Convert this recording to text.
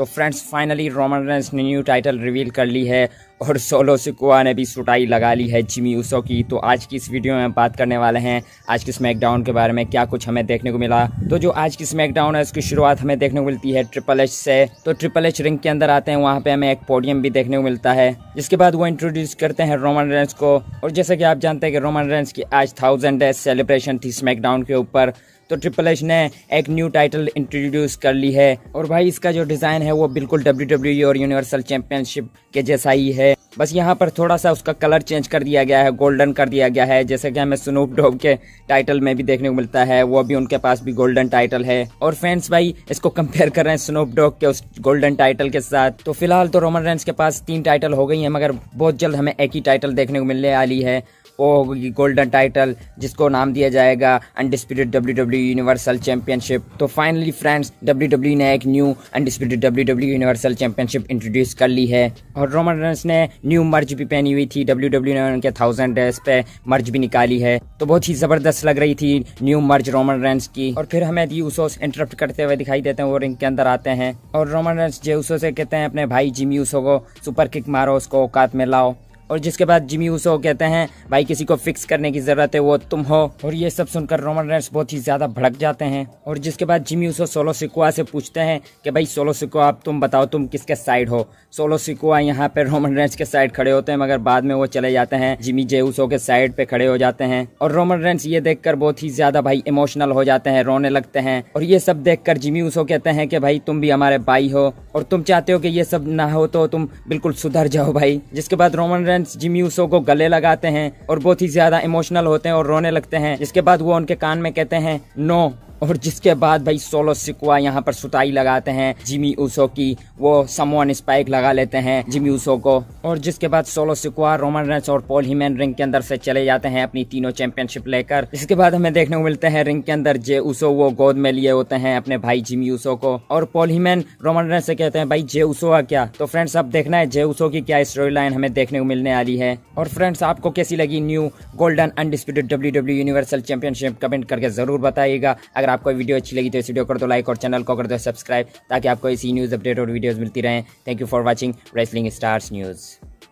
तो friends finally Roman Reigns ने new title reveal कर ली है और सोलो सिकुआ ने भी सुटाई लगा ली है जिमी उसो की तो आज की इस वीडियो में बात करने वाले हैं आज के स्मैकडाउन के बारे में क्या कुछ हमें देखने को मिला तो जो आज की स्मैकडाउन है उसकी शुरुआत हमें देखने को मिलती है ट्रिपल एच से तो ट्रिपल एच रिंग के अंदर आते हैं वहाँ पे हमें एक पोडियम भी देखने को मिलता है जिसके बाद वो इंट्रोड्यूस करते हैं रोमन रेंस को और जैसे कि आप जानते हैं कि रोमन रेंस की आज थाउजेंड डेज सेलिब्रेशन थी स्मैकडाउन के ऊपर तो ट्रिपल एच ने एक न्यू टाइटल इंट्रोड्यूस कर ली है और भाई इसका जो डिज़ाइन है वो बिल्कुल डब्ल्यू डब्ल्यू e और यूनिवर्सल चैंपियनशिप के जैसा ही है बस यहाँ पर थोड़ा सा उसका कलर चेंज कर दिया गया है गोल्डन कर दिया गया है जैसे कि हमें स्नूप डॉग के टाइटल में भी देखने को मिलता है वो भी उनके पास भी गोल्डन टाइटल है और फैंस भाई इसको कंपेयर कर रहे हैं स्नूप डॉग के उस गोल्डन टाइटल के साथ तो फिलहाल तो रोमन रेंस के पास तीन टाइटल हो गई है मगर बहुत जल्द हमें एक ही टाइटल देखने को मिलने वाली है वो होगी गोल्डन टाइटल जिसको नाम दिया जाएगा undisputed W W universal championship तो फाइनली फ्रेंड्स डब्ल्यू डब्ल्यू ने एक new undisputed W universal championship introduce कर ली है और रोमन रेंस ने न्यू मर्ज भी पहनी हुई थी डब्ल्यू डब्ल्यू e ने उनके थाउजेंड डेज पे मर्ज भी निकाली है तो बहुत ही जबरदस्त लग रही थी न्यू मर्ज रोमन रेंस की और फिर हमें दी उसोस इंटरप्ट करते हुए दिखाई देते हैं वो रिंग के अंदर आते हैं और रोमन रेंस जे उसो से कहते हैं अपने भाई जिमी उसो को सुपर किक मारो उसको औकात में लाओ और जिसके बाद जिमी ऊसो कहते हैं भाई किसी को फिक्स करने की ज़रूरत है वो तुम हो और ये सब सुनकर रोमन रेंस बहुत ही ज़्यादा भड़क जाते हैं और जिसके बाद जिमी ऊसो सोलो सिकुआ से पूछते हैं कि भाई सोलो सिकुआ आप तुम बताओ तुम किसके साइड हो सोलो सिकुआ यहाँ पे रोमन रेंस के साइड खड़े होते हैं मगर बाद में वो चले जाते हैं जिमी जे ऊसो के साइड पे खड़े हो जाते हैं और रोमन रेंस ये देख बहुत ही ज़्यादा भाई इमोशनल हो जाते हैं रोने लगते हैं और ये सब कर जिमी ऊसो कहते हैं कि भाई तुम भी हमारे भाई हो और तुम चाहते हो कि ये सब ना हो तो तुम बिल्कुल सुधर जाओ भाई जिसके बाद Roman Reigns students Jimmy Uso को गले लगाते हैं और बहुत ही ज्यादा इमोशनल होते हैं और रोने लगते हैं जिसके बाद वो उनके कान में कहते हैं नो और जिसके बाद भाई सोलो सिकुआ यहाँ पर सुताई लगाते हैं जिमी उसो की वो समोन स्पाइक लगा लेते हैं जिमी उसो को और जिसके बाद सोलो सिकुआ रोमन रेंस और पॉल हिमेन रिंग के अंदर से चले जाते हैं अपनी तीनों चैंपियनशिप लेकर इसके बाद हमें देखने को मिलते हैं रिंग के अंदर जे उसो वो गोद में लिए होते हैं अपने भाई जिमी उसो को और पॉल हिमेन रोमन रेंस से कहते हैं भाई जे उसो क्या तो फ्रेंड्स अब देखना है जे उसो की क्या स्टोरी लाइन हमें देखने को मिलने वाली है और फ्रेंड्स आपको कैसी लगी new golden undisputed W W universal championship comment करके जरूर बताइएगा अगर आपको वीडियो अच्छी लगी तो इस वीडियो को तो लाइक और चैनल को कर दो सब्सक्राइब ताकि आपको इसी न्यूज़ अपडेट और वीडियोज़ मिलती रहें thank you for watching wrestling stars news